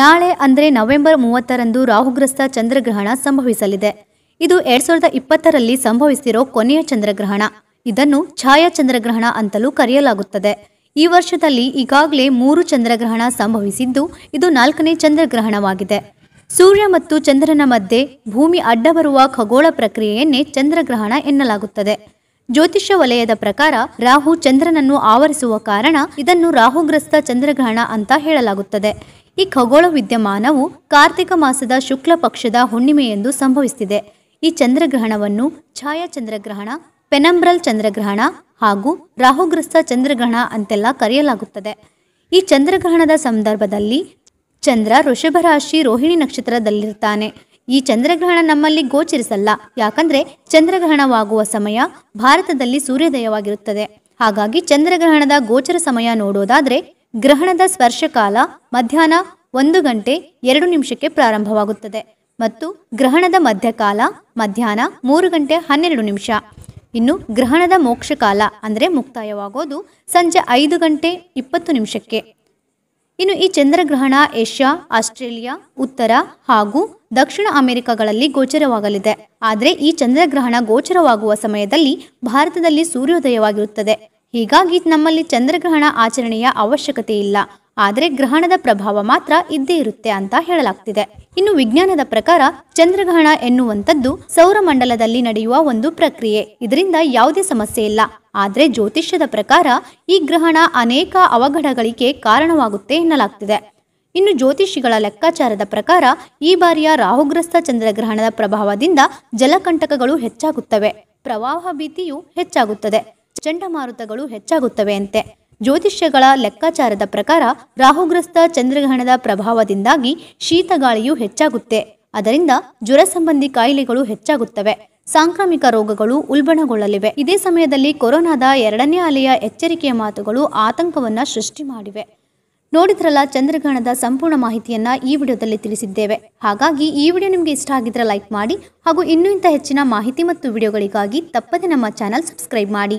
ನಾಳೆ ಅಂದರೆ ನವೆಂಬರ್ ಮೂವತ್ತರಂದು ರಾಹುಗ್ರಸ್ತ ಚಂದ್ರಗ್ರಹಣ ಸಂಭವಿಸಲಿದೆ ಇದು ಎರಡ್ ಸಾವಿರದ ಇಪ್ಪತ್ತರಲ್ಲಿ ಸಂಭವಿಸಿರೋ ಕೊನೆಯ ಚಂದ್ರಗ್ರಹಣ ಇದನ್ನು ಛಾಯಾ ಚಂದ್ರಗ್ರಹಣ ಅಂತಲೂ ಕರೆಯಲಾಗುತ್ತದೆ ಈ ವರ್ಷದಲ್ಲಿ ಈಗಾಗಲೇ ಮೂರು ಚಂದ್ರಗ್ರಹಣ ಸಂಭವಿಸಿದ್ದು ಇದು ನಾಲ್ಕನೇ ಚಂದ್ರಗ್ರಹಣವಾಗಿದೆ ಸೂರ್ಯ ಮತ್ತು ಚಂದ್ರನ ಮಧ್ಯೆ ಭೂಮಿ ಅಡ್ಡ ಬರುವ ಖಗೋಳ ಪ್ರಕ್ರಿಯೆಯನ್ನೇ ಚಂದ್ರಗ್ರಹಣ ಎನ್ನಲಾಗುತ್ತದೆ ಜ್ಯೋತಿಷ್ಯ ವಲಯದ ಪ್ರಕಾರ ರಾಹು ಚಂದ್ರನನ್ನು ಆವರಿಸುವ ಕಾರಣ ಇದನ್ನು ರಾಹುಗ್ರಸ್ತ ಚಂದ್ರಗ್ರಹಣ ಅಂತ ಹೇಳಲಾಗುತ್ತದೆ ಈ ಖಗೋಳ ವಿದ್ಯಮಾನವು ಕಾರ್ತಿಕ ಮಾಸದ ಶುಕ್ಲ ಪಕ್ಷದ ಹುಣ್ಣಿಮೆಯೆಂದು ಸಂಭವಿಸುತ್ತಿದೆ ಈ ಚಂದ್ರಗ್ರಹಣವನ್ನು ಛಾಯಾ ಚಂದ್ರಗ್ರಹಣ ಪೆನಂಬ್ರಲ್ ಚಂದ್ರಗ್ರಹಣ ಹಾಗೂ ರಾಹುಗ್ರಸ್ತ ಚಂದ್ರಗ್ರಹಣ ಅಂತೆಲ್ಲ ಕರೆಯಲಾಗುತ್ತದೆ ಈ ಚಂದ್ರಗ್ರಹಣದ ಸಂದರ್ಭದಲ್ಲಿ ಚಂದ್ರ ರಾಶಿ ರೋಹಿಣಿ ನಕ್ಷತ್ರದಲ್ಲಿರುತ್ತಾನೆ ಈ ಚಂದ್ರಗ್ರಹಣ ನಮ್ಮಲ್ಲಿ ಗೋಚರಿಸಲ್ಲ ಯಾಕಂದ್ರೆ ಚಂದ್ರಗ್ರಹಣವಾಗುವ ಸಮಯ ಭಾರತದಲ್ಲಿ ಸೂರ್ಯೋದಯವಾಗಿರುತ್ತದೆ ಹಾಗಾಗಿ ಚಂದ್ರಗ್ರಹಣದ ಗೋಚರ ಸಮಯ ನೋಡೋದಾದ್ರೆ ಗ್ರಹಣದ ಸ್ಪರ್ಶಕಾಲ ಮಧ್ಯಾಹ್ನ ಒಂದು ಗಂಟೆ ಎರಡು ನಿಮಿಷಕ್ಕೆ ಪ್ರಾರಂಭವಾಗುತ್ತದೆ ಮತ್ತು ಗ್ರಹಣದ ಮಧ್ಯಕಾಲ ಮಧ್ಯಾಹ್ನ ಮೂರು ಗಂಟೆ ಹನ್ನೆರಡು ನಿಮಿಷ ಇನ್ನು ಗ್ರಹಣದ ಮೋಕ್ಷಕಾಲ ಅಂದರೆ ಮುಕ್ತಾಯವಾಗೋದು ಸಂಜೆ ಐದು ಗಂಟೆ ಇಪ್ಪತ್ತು ನಿಮಿಷಕ್ಕೆ ಇನ್ನು ಈ ಚಂದ್ರಗ್ರಹಣ ಏಷ್ಯಾ ಆಸ್ಟ್ರೇಲಿಯಾ ಉತ್ತರ ಹಾಗೂ ದಕ್ಷಿಣ ಅಮೆರಿಕಗಳಲ್ಲಿ ಗೋಚರವಾಗಲಿದೆ ಆದರೆ ಈ ಚಂದ್ರಗ್ರಹಣ ಗೋಚರವಾಗುವ ಸಮಯದಲ್ಲಿ ಭಾರತದಲ್ಲಿ ಸೂರ್ಯೋದಯವಾಗಿರುತ್ತದೆ ಹೀಗಾಗಿ ನಮ್ಮಲ್ಲಿ ಚಂದ್ರಗ್ರಹಣ ಆಚರಣೆಯ ಅವಶ್ಯಕತೆ ಇಲ್ಲ ಆದರೆ ಗ್ರಹಣದ ಪ್ರಭಾವ ಮಾತ್ರ ಇದ್ದೇ ಇರುತ್ತೆ ಅಂತ ಹೇಳಲಾಗ್ತಿದೆ ಇನ್ನು ವಿಜ್ಞಾನದ ಪ್ರಕಾರ ಚಂದ್ರಗ್ರಹಣ ಎನ್ನುವಂಥದ್ದು ಸೌರಮಂಡಲದಲ್ಲಿ ನಡೆಯುವ ಒಂದು ಪ್ರಕ್ರಿಯೆ ಇದರಿಂದ ಯಾವುದೇ ಸಮಸ್ಯೆ ಇಲ್ಲ ಆದರೆ ಜ್ಯೋತಿಷ್ಯದ ಪ್ರಕಾರ ಈ ಗ್ರಹಣ ಅನೇಕ ಅವಘಡಗಳಿಗೆ ಕಾರಣವಾಗುತ್ತೆ ಎನ್ನಲಾಗ್ತಿದೆ ಇನ್ನು ಜ್ಯೋತಿಷಿಗಳ ಲೆಕ್ಕಾಚಾರದ ಪ್ರಕಾರ ಈ ಬಾರಿಯ ರಾಹುಗ್ರಸ್ತ ಚಂದ್ರಗ್ರಹಣದ ಪ್ರಭಾವದಿಂದ ಜಲಕಂಟಕಗಳು ಹೆಚ್ಚಾಗುತ್ತವೆ ಪ್ರವಾಹ ಭೀತಿಯು ಹೆಚ್ಚಾಗುತ್ತದೆ ಚಂಡಮಾರುತಗಳು ಹೆಚ್ಚಾಗುತ್ತವೆಯಂತೆ ಜ್ಯೋತಿಷ್ಯಗಳ ಲೆಕ್ಕಾಚಾರದ ಪ್ರಕಾರ ರಾಹುಗ್ರಸ್ತ ಚಂದ್ರಗ್ರಹಣದ ಪ್ರಭಾವದಿಂದಾಗಿ ಶೀತಗಾಳಿಯು ಹೆಚ್ಚಾಗುತ್ತೆ ಅದರಿಂದ ಜ್ವರ ಸಂಬಂಧಿ ಕಾಯಿಲೆಗಳು ಹೆಚ್ಚಾಗುತ್ತವೆ ಸಾಂಕ್ರಾಮಿಕ ರೋಗಗಳು ಉಲ್ಬಣಗೊಳ್ಳಲಿವೆ ಇದೇ ಸಮಯದಲ್ಲಿ ಕೊರೋನಾದ ಎರಡನೇ ಅಲೆಯ ಎಚ್ಚರಿಕೆಯ ಮಾತುಗಳು ಆತಂಕವನ್ನ ಸೃಷ್ಟಿ ಮಾಡಿವೆ ನೋಡಿದ್ರಲ್ಲ ಚಂದ್ರಗ್ರಹಣದ ಸಂಪೂರ್ಣ ಮಾಹಿತಿಯನ್ನ ಈ ವಿಡಿಯೋದಲ್ಲಿ ತಿಳಿಸಿದ್ದೇವೆ ಹಾಗಾಗಿ ಈ ವಿಡಿಯೋ ನಿಮಗೆ ಇಷ್ಟ ಆಗಿದ್ರೆ ಲೈಕ್ ಮಾಡಿ ಹಾಗೂ ಇನ್ನೂ ಇಂಥ ಹೆಚ್ಚಿನ ಮಾಹಿತಿ ಮತ್ತು ವಿಡಿಯೋಗಳಿಗಾಗಿ ತಪ್ಪದೇ ನಮ್ಮ ಚಾನಲ್ ಸಬ್ಸ್ಕ್ರೈಬ್ ಮಾಡಿ